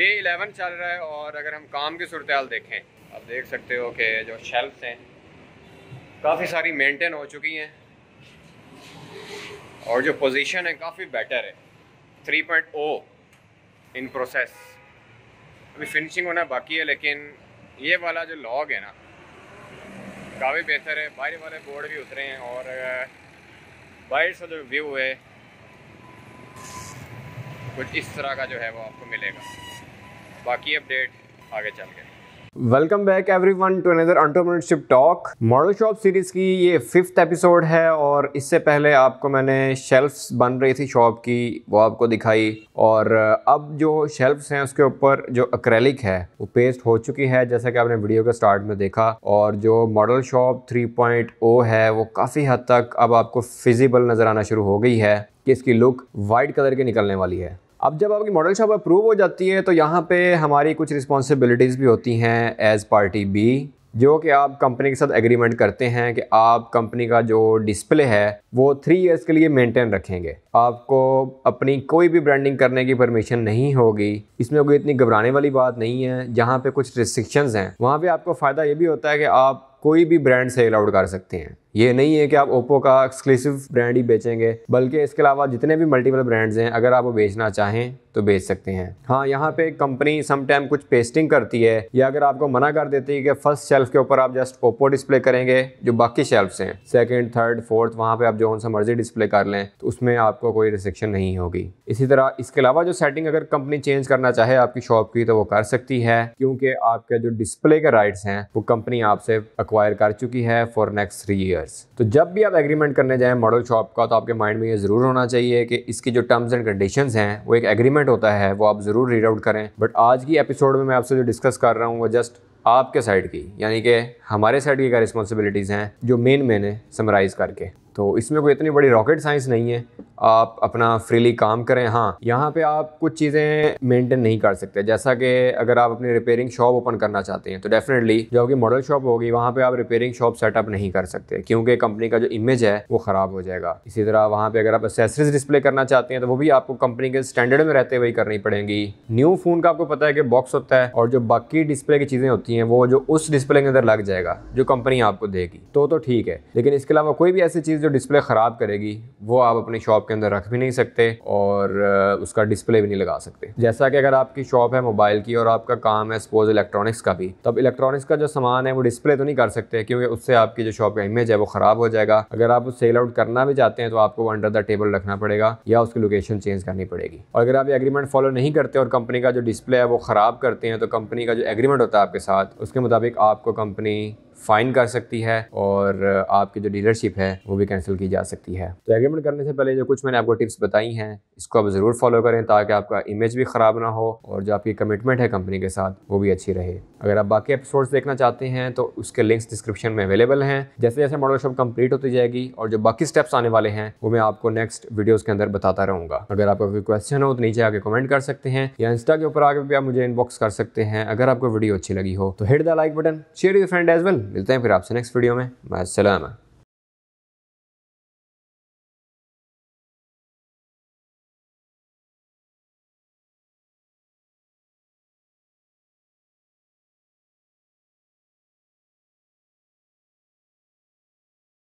day 11 चल रहा है और अगर हम काम की सूरत देखें आप देख सकते हो कि जो शेल्फ्स हैं काफ़ी सारी मेंटेन हो चुकी हैं और जो पोजीशन है काफ़ी बेटर है 3.0 इन प्रोसेस अभी फिनिशिंग होना बाकी है लेकिन ये वाला जो लॉग है ना काफ़ी बेहतर है बाहर वाले बोर्ड भी उतरे हैं और बाहर से जो व्यू है कुछ इस तरह का जो है वो आपको मिलेगा बाकी अपडेट आगे चल के welcome back everyone to another entrepreneurship talk model shop series की ये फिफ्थ एपिसोड है और इससे पहले आपको मैंने शेल्फ्स बन रही थी शॉप की वो आपको दिखाई और अब जो शेल्फ्स हैं उसके ऊपर जो अक्रेलिक है वो पेस्ट हो चुकी है जैसा कि आपने वीडियो के स्टार्ट में देखा और जो मॉडल शॉप ओ है वो काफ़ी हद तक अब आपको फिजिबल नज़र आना शुरू हो गई है कि इसकी लुक वाइट कलर की निकलने वाली है अब जब आपकी मॉडल शॉप अप्रूव हो जाती है तो यहाँ पे हमारी कुछ रिस्पॉन्सिबिलिटीज़ भी होती हैं एज़ पार्टी बी जो कि आप कंपनी के साथ एग्रीमेंट करते हैं कि आप कंपनी का जो डिस्प्ले है वो थ्री इयर्स के लिए मेंटेन रखेंगे आपको अपनी कोई भी ब्रांडिंग करने की परमिशन नहीं होगी इसमें कोई इतनी घबराने वाली बात नहीं है जहाँ पे कुछ रिस्ट्रिक्शंस हैं वहाँ पे आपको फ़ायदा ये भी होता है कि आप कोई भी ब्रांड सेल आउट कर सकते हैं ये नहीं है कि आप ओप्पो का एक्सक्लूसिव ब्रांड ही बेचेंगे बल्कि इसके अलावा जितने भी मल्टीपल ब्रांड्स हैं अगर आप वो बेचना चाहें तो बेच सकते हैं हाँ यहाँ पे कंपनी सम टाइम कुछ पेस्टिंग करती है या अगर आपको मना कर देती है कि फर्स्ट शेल्फ के ऊपर आप जस्ट ओप्पो डिस्प्ले करेंगे जो बाकी शेल्फ्स हैं सेकेंड थर्ड फोर्थ वहाँ पे आप जो सा मर्जी डिस्प्ले कर लें तो उसमें आपको कोई रिस्ट्रिक्शन नहीं होगी इसी तरह इसके अलावा जो सेटिंग अगर कंपनी चेंज करना चाहे आपकी शॉप की तो वो कर सकती है क्योंकि आपके जो डिस्प्ले के राइट्स हैं वो कंपनी आपसे अक्वायर कर चुकी है for next three year years तो जब भी आप एग्रीमेंट करने जाएं मॉडल शॉप का तो आपके माइंड में ये ज़रूर होना चाहिए कि इसकी जो टर्म्स एंड कंडीशन हैं वो एक एग्रीमेंट होता है वो आप ज़रूर रीड आउट करें बट आज की एपिसोड में मैं आपसे जो डिस्कस कर रहा हूँ वो जस्ट आपके साइड की यानी कि हमारे साइड की क्या रिस्पॉन्सिबिलिटीज़ हैं जो मेन मैंने समराइज़ करके तो इसमें कोई इतनी बड़ी रॉकेट साइंस नहीं है आप अपना फ्रीली काम करें हाँ यहाँ पे आप कुछ चीज़ें मेंटेन नहीं कर सकते जैसा कि अगर आप अपनी रिपेयरिंग शॉप ओपन करना चाहते हैं तो डेफिनेटली जो आपकी मॉडल शॉप होगी वहाँ पे आप रिपेयरिंग शॉप सेटअप नहीं कर सकते क्योंकि कंपनी का जो इमेज है वो ख़राब हो जाएगा इसी तरह वहाँ पर अगर आप एसेसरीज डिस्प्ले करना चाहते हैं तो वो भी आपको कंपनी के स्टैंडर्ड में रहते हुए करनी पड़ेगी न्यू फ़ोन का आपको पता है कि बॉक्स होता है और जो बाकी डिस्प्ले की चीज़ें होती हैं वो जो उस डिस्प्ले के अंदर लग जाएगा जो कंपनी आपको देगी तो, तो ठीक है लेकिन इसके अलावा कोई भी ऐसी चीज़ जो डिस्प्ले ख़राब करेगी वो आप अपनी शॉप के अंदर रख भी नहीं सकते और उसका डिस्प्ले भी नहीं लगा सकते जैसा कि अगर आपकी शॉप है मोबाइल की और आपका काम है सपोज इलेक्ट्रॉनिक्स का भी तब इलेक्ट्रॉनिक्स का जो सामान है वो डिस्प्ले तो नहीं कर सकते क्योंकि उससे आपकी जो शॉप का इमेज है वो ख़राब हो जाएगा अगर आप सेल आउट करना भी चाहते हैं तो आपको वो अंडर द टेबल रखना पड़ेगा या उसकी लोकेशन चेंज करनी पड़ेगी और अगर आप एग्रीमेंट फॉलो नहीं करते और कंपनी का जो डिस्प्ले है वो ख़राब करते हैं तो कंपनी का जो एग्रीमेंट होता है आपके साथ उसके मुताबिक आपको कंपनी फ़ाइन कर सकती है और आपकी जो डीलरशिप है वो भी कैंसिल की जा सकती है तो एग्रीमेंट करने से पहले जो कुछ मैंने आपको टिप्स बताई हैं इसको आप ज़रूर फॉलो करें ताकि आपका इमेज भी ख़राब ना हो और जो आपकी कमिटमेंट है कंपनी के साथ वो भी अच्छी रहे अगर आप बाकी एपिसोड्स देखना चाहते हैं तो उसके लिंक्स डिस्क्रिप्शन में अवेलेबल हैं जैसे जैसे मॉडल शॉप कंप्लीट होती जाएगी और जो बाकी स्टेप्स आने वाले हैं वो मैं आपको नेक्स्ट वीडियोज़ के अंदर बताता रहूँगा अगर आपका कोई क्वेश्चन हो तो नीचे आके कमेंट कर सकते हैं या इंस्टा के ऊपर आगे भी आप मुझे इनबॉक्स कर सकते हैं अगर आपको वीडियो अच्छी लगी हो तो hit the like button share your friend as well मिलते हैं फिर आपसे नेक्स्ट वीडियो में सलामा